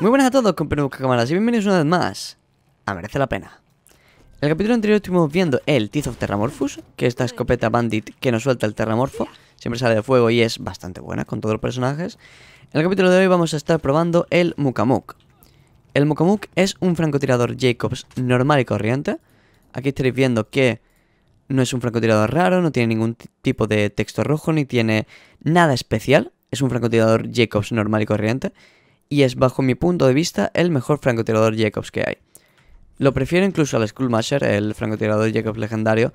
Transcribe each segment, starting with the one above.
Muy buenas a todos, compañeros cámaras y bienvenidos una vez más a Merece la Pena. En el capítulo anterior estuvimos viendo el Teeth of Terramorphus, que es esta escopeta bandit que nos suelta el Terramorfo. Siempre sale de fuego y es bastante buena con todos los personajes. En el capítulo de hoy vamos a estar probando el Mukamuk. El Mukamuk es un francotirador Jacobs normal y corriente. Aquí estaréis viendo que no es un francotirador raro, no tiene ningún tipo de texto rojo, ni tiene nada especial. Es un francotirador Jacobs normal y corriente y es, bajo mi punto de vista, el mejor francotirador Jacobs que hay. Lo prefiero incluso al Skullmasher, el francotirador Jacobs legendario,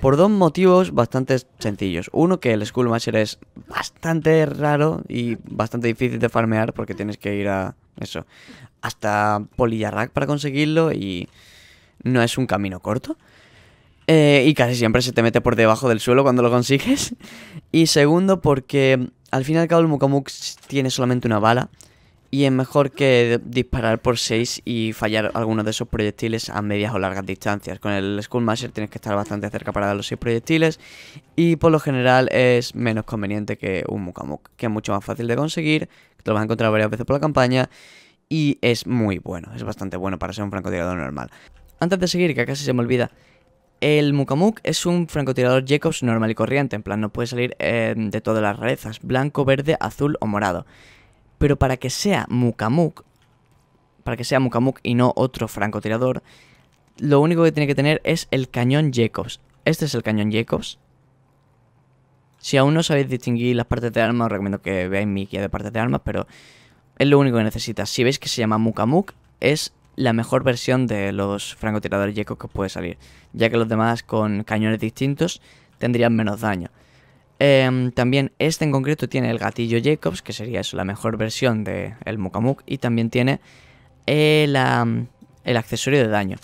por dos motivos bastante sencillos. Uno, que el Skullmasher es bastante raro y bastante difícil de farmear porque tienes que ir a eso, hasta Polillarrack para conseguirlo y no es un camino corto. Eh, y casi siempre se te mete por debajo del suelo cuando lo consigues. Y segundo, porque al fin y al cabo el Mukamuk tiene solamente una bala. Y es mejor que disparar por 6 y fallar algunos de esos proyectiles a medias o largas distancias. Con el schoolmaster tienes que estar bastante cerca para dar los 6 proyectiles. Y por lo general es menos conveniente que un Mukamuk, que es mucho más fácil de conseguir. Que te lo vas a encontrar varias veces por la campaña. Y es muy bueno, es bastante bueno para ser un francotirador normal. Antes de seguir, que casi se me olvida, el Mukamuk es un francotirador Jacobs normal y corriente, en plan, no puede salir eh, de todas las rarezas, blanco, verde, azul o morado. Pero para que sea Mukamuk, para que sea Mukamuk y no otro francotirador, lo único que tiene que tener es el cañón Jacobs. Este es el cañón Jacobs. Si aún no sabéis distinguir las partes de armas, os recomiendo que veáis mi guía de partes de armas, pero es lo único que necesita. Si veis que se llama Mukamuk, es la mejor versión de los francotiradores Jacobs que os puede salir, ya que los demás con cañones distintos tendrían menos daño. Em, también este en concreto tiene el gatillo Jacobs, que sería eso, la mejor versión del el Mukamuk. Y también tiene el, el accesorio de daño.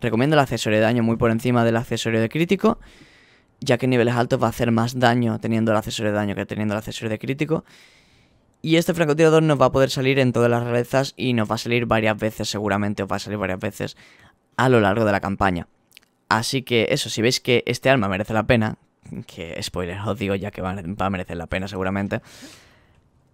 Recomiendo el accesorio de daño muy por encima del accesorio de crítico, ya que en niveles altos va a hacer más daño teniendo el accesorio de daño que teniendo el accesorio de crítico. Y este francotirador nos va a poder salir en todas las rarezas y nos va a salir varias veces seguramente, O va a salir varias veces a lo largo de la campaña. Así que eso, si veis que este arma merece la pena, que spoiler os digo ya que va, a merecer la pena seguramente.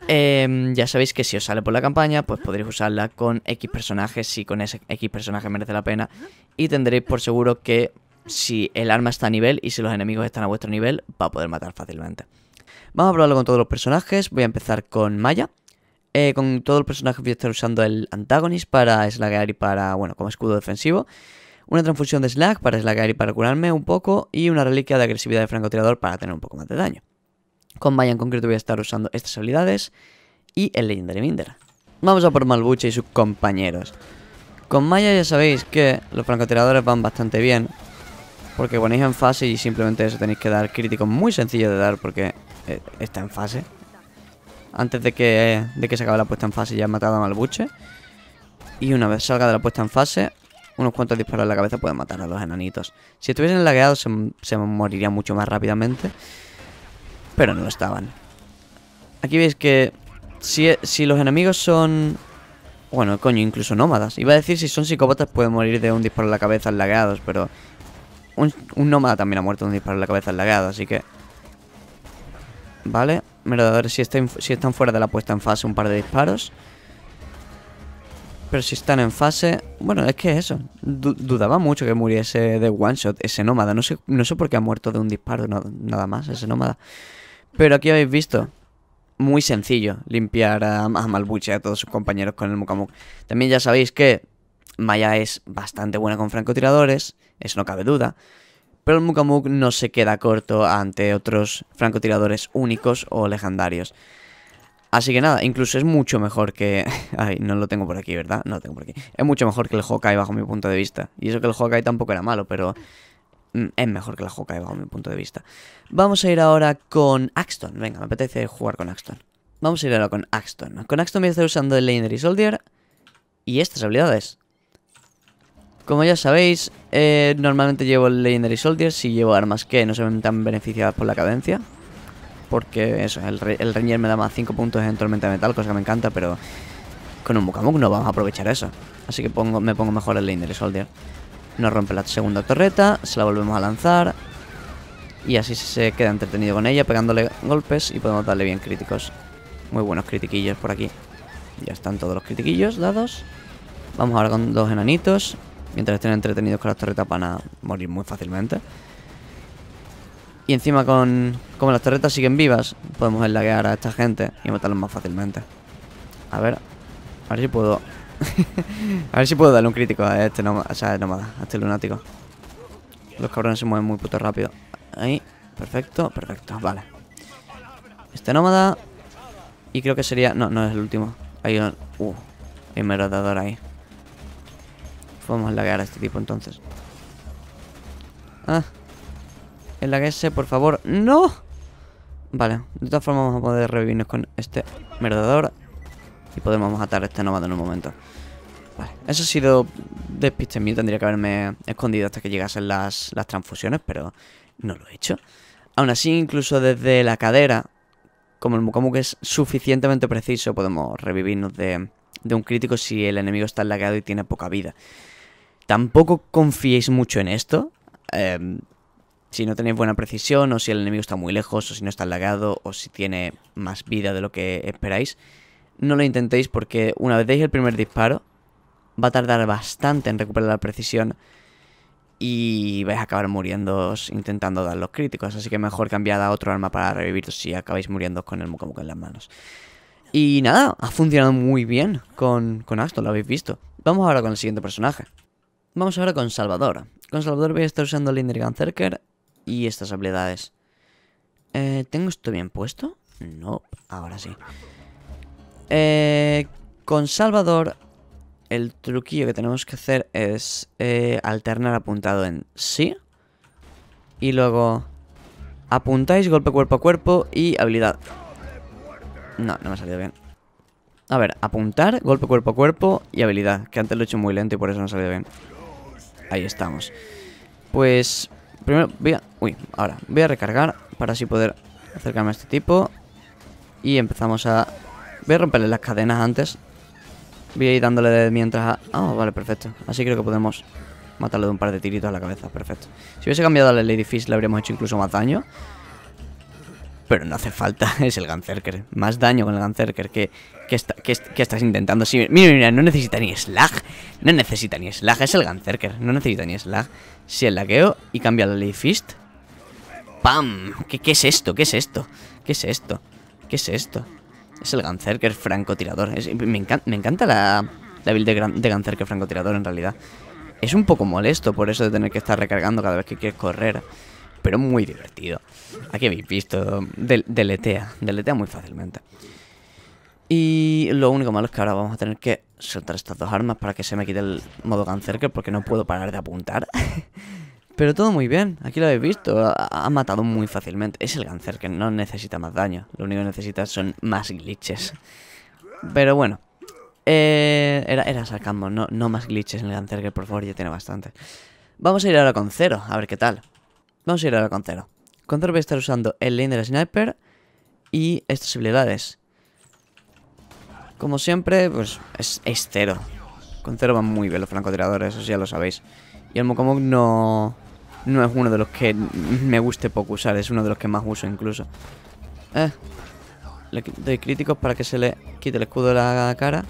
Em, ya sabéis que si os sale por la campaña, pues podréis usarla con X personajes, si con ese X personaje merece la pena. Y tendréis por seguro que si el arma está a nivel y si los enemigos están a vuestro nivel, va a poder matar fácilmente. Vamos a probarlo con todos los personajes. Voy a empezar con Maya. Eh, con todo el personaje voy a estar usando el antagonist para eslagar y para, bueno, como escudo defensivo una transfusión de Slack para slagar y para curarme un poco, y una reliquia de agresividad de francotirador para tener un poco más de daño. Con Maya en concreto voy a estar usando estas habilidades y el Legendary Minder. Vamos a por Malbuche y sus compañeros. Con Maya ya sabéis que los francotiradores van bastante bien, porque ponéis en fase y simplemente eso tenéis que dar críticos muy sencillos de dar porque eh, está en fase. Antes de que, de que se acabe la puesta en fase ya he matado a Malbuche. Y una vez salga de la puesta en fase, unos cuantos disparos en la cabeza pueden matar a los enanitos. Si estuviesen lagueados se, morirían mucho más rápidamente. Pero no estaban. Aquí veis que e, si, los enemigos son... Bueno, coño, incluso nómadas. Iba a decir si son psicópatas pueden morir de un disparo en la cabeza lagueados, pero... Un, nómada también ha muerto de un disparo en la cabeza lagueado, así que... Vale, Merodadores, si, si están fuera de la puesta en fase un par de disparos. Pero si están en fase... Bueno, es que eso. dudaba mucho que muriese de one shot ese nómada. No sé, no sé por qué ha muerto de un disparo nada más ese nómada. Pero aquí habéis visto. Muy sencillo limpiar a, a Malbuche y a todos sus compañeros con el Mukamuk. También ya sabéis que Maya es bastante buena con francotiradores. Eso no cabe duda. Pero el Mukamuk no se queda corto ante otros francotiradores únicos o legendarios. Así que nada, incluso es mucho mejor que... Ay, no lo tengo por aquí, ¿verdad? No lo tengo por aquí. Es mucho mejor que el Hawkeye bajo mi punto de vista. Y eso que el Hawkeye tampoco era malo, pero... Mm, es mejor que el Hawkeye bajo mi punto de vista. Vamos a ir ahora con Axton. Venga, me apetece jugar con Axton. Vamos a ir ahora con Axton. Con Axton voy a estar usando el Legendary Soldier y estas habilidades. Como ya sabéis, eh, normalmente llevo el Legendary Soldier si llevo armas que no se ven tan beneficiadas por la cadencia porque eso, el, el Ranger me da más 5 puntos en Tormenta Metal, cosa que me encanta, pero con un Mukamuk no vamos a aprovechar eso. Así que pongo, me pongo mejor el y Soldier. Nos rompe la segunda torreta, se la volvemos a lanzar. Y así se queda entretenido con ella, pegándole golpes y podemos darle bien críticos. Muy buenos critiquillos por aquí. Ya están todos los critiquillos dados. Vamos ahora con dos enanitos. Mientras estén entretenidos con las torretas van a morir muy fácilmente. Y encima con... Como las torretas siguen vivas, podemos enlaguear a esta gente y matarlos más fácilmente. A ver... A ver si puedo... a ver si puedo darle un crítico a este nómada, o a este lunático. Los cabrones se mueven muy puto rápido. Ahí, perfecto, perfecto, vale. Este nómada... Y creo que sería... No, no es el último. Hay un... Uh, hay un merodador ahí. Podemos a este tipo entonces. Ah, en la que ese, por favor, ¡no! Vale, de todas formas vamos a poder revivirnos con este merdador Y podemos matar a este nómada en un momento Vale, eso ha sido despiste mío Tendría que haberme escondido hasta que llegasen las, transfusiones Pero no lo he hecho Aún así, incluso desde la cadera Como el mukamuk es suficientemente preciso Podemos revivirnos de, un crítico si el enemigo está lagado y tiene poca vida Tampoco confiéis mucho en esto eh, si no tenéis buena precisión o si el enemigo está muy lejos o si no está lagado o si tiene más vida de lo que esperáis, no lo intentéis porque una vez deis el primer disparo va a tardar bastante en recuperar la precisión y vais a acabar muriendo intentando dar los críticos, así que mejor cambiad a otro arma para revivir si acabáis muriendo con el mucamuca en las manos. Y nada, ha funcionado muy bien con, con lo habéis visto. Vamos ahora con el siguiente personaje. Vamos ahora con Salvador. Con Salvador voy a estar usando el Linder y estas habilidades. Eh, ¿Tengo esto bien puesto? No, ahora sí. Eh, con Salvador, el truquillo que tenemos que hacer es eh, alternar apuntado en sí. Y luego apuntáis, golpe cuerpo a cuerpo y habilidad. No, no me ha salido bien. A ver, apuntar, golpe cuerpo a cuerpo y habilidad. Que antes lo he hecho muy lento y por eso no ha salido bien. Ahí estamos. Pues Primero voy a... Uy, ahora. Voy a recargar para así poder acercarme a este tipo. Y empezamos a... Voy a romperle las cadenas antes. Voy a ir dándole mientras a... Ah, vale, perfecto. Así creo que podemos Matarlo de un par de tiritos a la cabeza. Perfecto. Si hubiese cambiado el edificio le habríamos hecho incluso más daño. Pero no hace falta, es el Ganzerker. Más daño con el Ganzerker que, que, estás intentando. mira, mira, no necesita ni slag. No necesita ni slag, es el Ganzerker. No necesita ni slag. Si el laqueo y cambia la Ley Fist. ¡Pam! ¿Qué, es esto? ¿Qué es esto? ¿Qué es esto? ¿Qué es esto? Es el Ganzerker francotirador. me, encanta, la, la build de, de francotirador en realidad. Es un poco molesto por eso de tener que estar recargando cada vez que quieres correr. Pero muy divertido. Aquí habéis visto, deletea, deletea muy fácilmente. Y lo único malo es que ahora vamos a tener que soltar estas dos armas para que se me quite el modo que porque no puedo parar de apuntar. Pero todo muy bien, aquí lo habéis visto, ha, matado muy fácilmente. Es el que no necesita más daño, lo único que necesita son más glitches. Pero bueno, eh, era, era no, más glitches en el que por favor, ya tiene bastante. Vamos a ir ahora con cero, a ver qué tal. Vamos a ir ahora con cero. Control voy a estar usando el lane la sniper y estas habilidades. Como siempre, pues es, cero. Con cero van muy bien los francotiradores, eso ya lo sabéis. Y el Mokomok no, no es uno de los que me guste poco usar, es uno de los que más uso incluso. Eh, le doy críticos para que se le quite el escudo de la cara.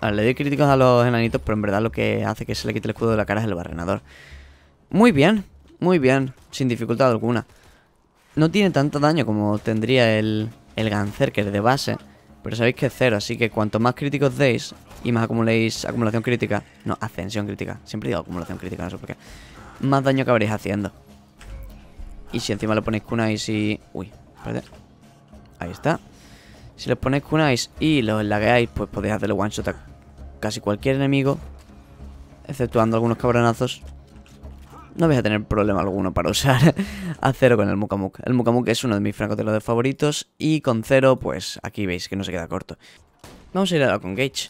Vale, le doy críticos a los enanitos, pero en verdad lo que hace que se le quite el escudo de la cara es el barrenador. Muy bien, muy bien, sin dificultad alguna. No tiene tanto daño como tendría el, el es de base, pero sabéis que es cero, así que cuanto más críticos deis y más acumuléis acumulación crítica, no, ascensión crítica, siempre digo acumulación crítica, no sé por más daño acabaréis haciendo. Y si encima lo ponéis kunais y... Uy, espérate. Ahí está. Si los ponéis kunais y los lagueáis, pues podéis hacerle one shot a casi cualquier enemigo. Exceptuando algunos cabronazos no voy a tener problema alguno para usar a cero con el Mukamuk. El Mukamuk es uno de mis francotiradores favoritos y con cero, pues aquí veis que no se queda corto. Vamos a ir ahora con Gage.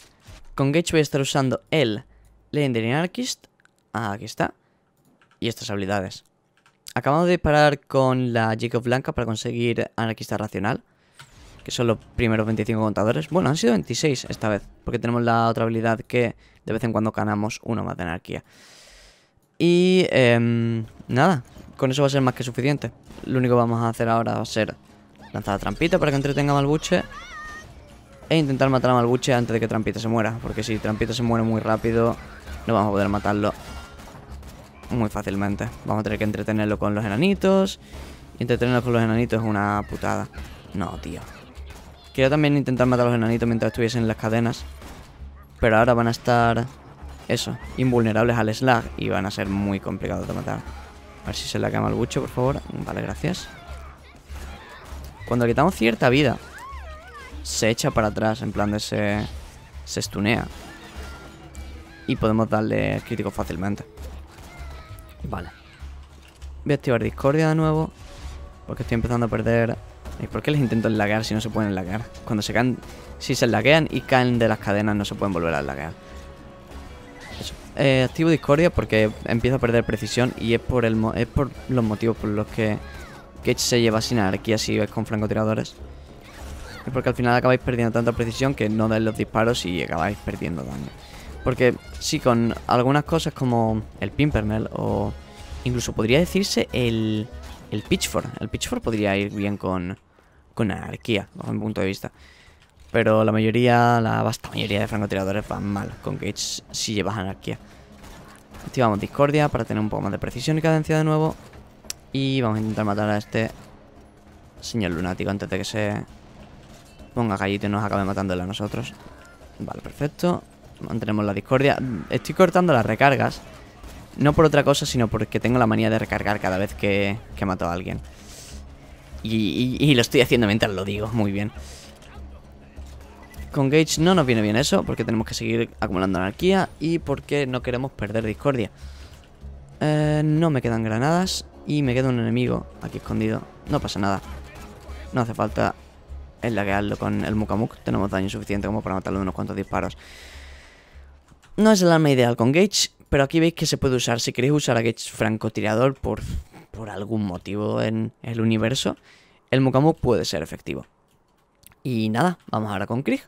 Con Gage voy a estar usando el Legendary Anarchist. Ah, aquí está. Y estas habilidades. Acabamos de disparar con la Jacob Blanca para conseguir Anarquista Racional. Que son los primeros 25 contadores. Bueno, han sido 26 esta vez. Porque tenemos la otra habilidad que de vez en cuando ganamos uno más de anarquía. Y em, nada, con eso va a ser más que suficiente. Lo único que vamos a hacer ahora va a ser lanzar a Trampita para que entretenga a Malbuche. E intentar matar a Malbuche antes de que Trampita se muera. Porque si Trampita se muere muy rápido, no vamos a poder matarlo muy fácilmente. Vamos a tener que entretenerlo con los enanitos. Y entretenerlo con los enanitos es una putada. No, tío. Quiero también intentar matar a los enanitos mientras estuviesen en las cadenas. Pero ahora van a estar eso, invulnerables al slag y van a ser muy complicados de matar. A ver si se la acaba el bucho, por favor. Vale, gracias. Cuando quitamos cierta vida, se echa para atrás, en plan de se, se stunea. Y podemos darle crítico fácilmente. Vale. Voy a activar Discordia de nuevo. Porque estoy empezando a perder... ¿Y por qué les intento enlagar si no se pueden enlagar? Cuando se caen... Si se laguean y caen de las cadenas no se pueden volver a lagar eh, activo Discordia porque empiezo a perder precisión y es por, por los motivos por los que Ketch se lleva sin anarquía si ves con francotiradores. Es porque al final acabáis perdiendo tanta precisión que no dais los disparos y acabáis perdiendo daño. Porque si con algunas cosas como el Pimpernel o incluso podría decirse el, el Pitchfork. El Pitchfork podría ir bien con, con anarquía, bajo mi punto de vista. Pero la mayoría, la vasta mayoría de francotiradores van mal. Con Gage si llevas anarquía. Activamos Discordia para tener un poco más de precisión y cadencia de nuevo. Y vamos a intentar matar a este señor lunático antes de que se ponga gallito y nos acabe matándole a nosotros. Vale, perfecto. Mantenemos la discordia. Estoy cortando las recargas. No por otra cosa, sino porque tengo la manía de recargar cada vez que, que mato a alguien. y lo estoy haciendo mientras lo digo. Muy bien. Con Gage no nos viene bien eso, porque tenemos que seguir acumulando anarquía y porque no queremos perder discordia. Eh, no me quedan granadas y me queda un enemigo aquí escondido. No pasa nada. No hace falta enlaguearlo con el Mukamuk. Tenemos daño suficiente como para matarlo de unos cuantos disparos. No es el arma ideal con Gage, pero aquí veis que se puede usar. Si queréis usar a Gage francotirador por, por algún motivo en el universo, el Mukamuk puede ser efectivo. Y nada, vamos ahora con Krieg.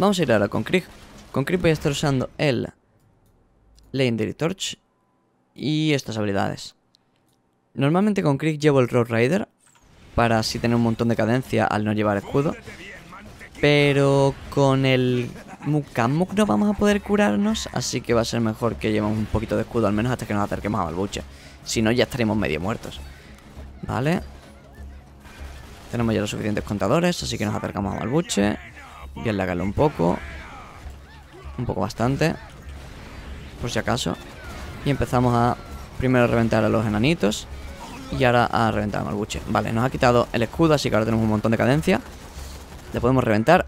Vamos a ir ahora con Krieg. Con Krieg voy a estar usando el Legendary Torch y estas habilidades. Normalmente con Krieg llevo el Road Rider para así tener un montón de cadencia al no llevar escudo. Pero con el Mukamuk no vamos a poder curarnos, así que va a ser mejor que llevemos un poquito de escudo al menos hasta que nos acerquemos a buche. Si no, ya estaremos medio muertos. Vale. Tenemos ya los suficientes contadores, así que nos acercamos a buche. Bien la gala un poco. Un poco bastante. Por si acaso. Y empezamos a primero a reventar a los enanitos. Y ahora a reventar al buche. Vale, nos ha quitado el escudo, así que ahora tenemos un montón de cadencia. Le podemos reventar.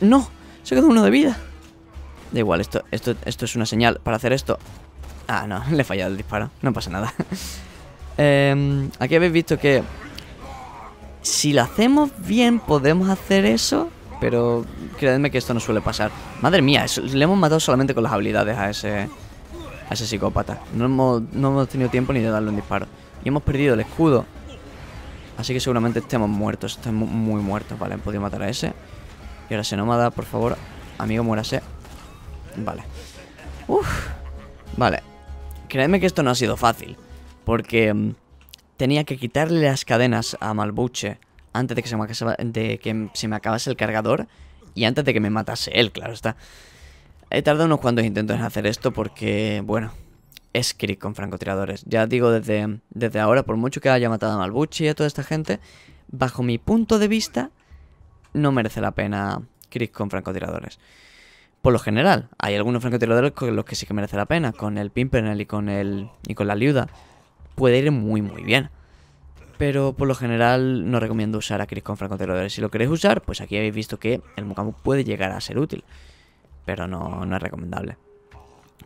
¡No! Se quedó uno de vida. Da igual, esto, esto, esto es una señal para hacer esto. Ah, no, le he fallado el disparo. No pasa nada. Em, aquí habéis visto que si lo hacemos bien, podemos hacer eso, pero créanme que esto no suele pasar. Madre mía, le hemos matado solamente con las habilidades a ese, a ese psicópata. No hemos, tenido tiempo ni de darle un disparo. Y hemos perdido el escudo. Así que seguramente estemos muertos, estamos muy muertos. Vale, hemos podido matar a ese. Y ahora se nómada, por favor, amigo, muérase. Vale. Uf. Vale. Creedme que esto no ha sido fácil. Porque mm, tenía que quitarle las cadenas a Malbuche antes de que, se me acabase, de que me el cargador y antes de que me matase él, claro está. He tardado unos cuantos intentos en hacer esto porque, bueno, es crick con francotiradores. Ya digo desde, desde ahora, por mucho que haya matado a Malbuche y a toda esta gente, bajo mi punto de vista, no merece la pena crick con francotiradores. Por lo general, hay algunos francotiradores con los que sí que merece la pena, con el Pimpernel y con, el, y con la Liuda puede ir muy muy bien. Pero por lo general no recomiendo usar a Chris con francotiradores. Si lo queréis usar, pues aquí habéis visto que el Mukamu puede llegar a ser útil. Pero no, es recomendable.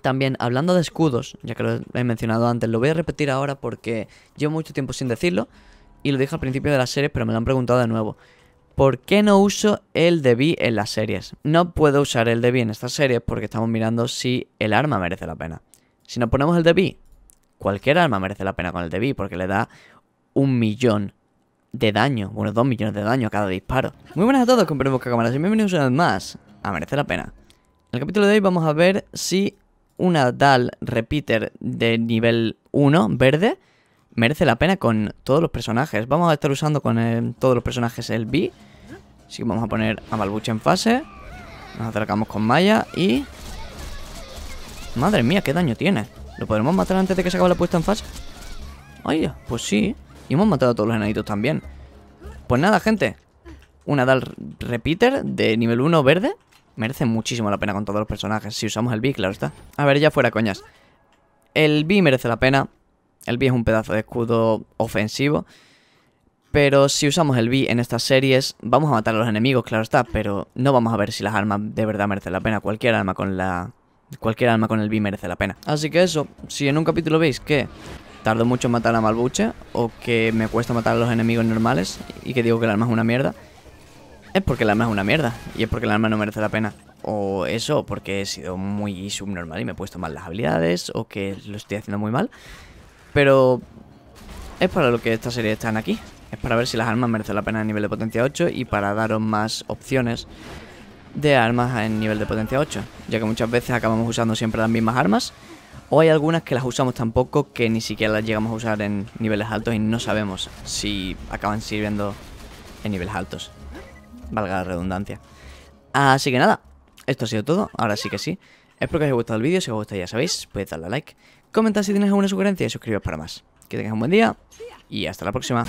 También, hablando de escudos, ya que lo he mencionado antes, lo voy a repetir ahora porque llevo mucho tiempo sin decirlo. Y lo dije al principio de la serie, pero me lo han preguntado de nuevo. ¿Por qué no uso el DB en las series? No puedo usar el DB en estas series porque estamos mirando si el arma merece la pena. Si nos ponemos el DB cualquier arma merece la pena con el DB porque le da un millón de daño, bueno, dos millones de daño a cada disparo. Muy buenas a todos, compré Busca Cámaras y bienvenidos una vez más a Merece la Pena. En el capítulo de hoy vamos a ver si una DAL repeater de nivel 1, verde, merece la pena con todos los personajes. Vamos a estar usando con eh, todos los personajes el B. Así que vamos a poner a Balbucha en fase. Nos acercamos con Maya y... Madre mía, qué daño tiene. ¿Lo podremos matar antes de que se acabe la puesta en fase? Oye, pues sí. Y hemos matado a todos los enanitos también. Pues nada, gente. Una Dal Repeater de nivel 1 verde. Merece muchísimo la pena con todos los personajes. Si usamos el B, claro está. A ver, ya fuera coñas. El B merece la pena. El B es un pedazo de escudo ofensivo. Pero si usamos el B en estas series, vamos a matar a los enemigos, claro está, pero no vamos a ver si las armas de verdad merecen la pena. Cualquier arma con la Cualquier alma con el B merece la pena. Así que eso, si en un capítulo veis que tardo mucho en matar a Malbuche o que me cuesta matar a los enemigos normales y que digo que el alma es una mierda, es porque el alma es una mierda y es porque el alma no merece la pena. O eso, porque he sido muy subnormal y me he puesto mal las habilidades o que lo estoy haciendo muy mal. Pero es para lo que esta serie están aquí. Es para ver si las armas merecen la pena a nivel de potencia 8 y para daros más opciones de armas en nivel de potencia 8, ya que muchas veces acabamos usando siempre las mismas armas, o hay algunas que las usamos tampoco que ni siquiera las llegamos a usar en niveles altos y no sabemos si acaban sirviendo en niveles altos. Valga la redundancia. Así que nada, esto ha sido todo, ahora sí que sí. Espero que os haya gustado el vídeo, si os gusta ya sabéis, podéis pues darle a like, comentar si tienes alguna sugerencia y suscribiros para más. Que tengas un buen día y hasta la próxima.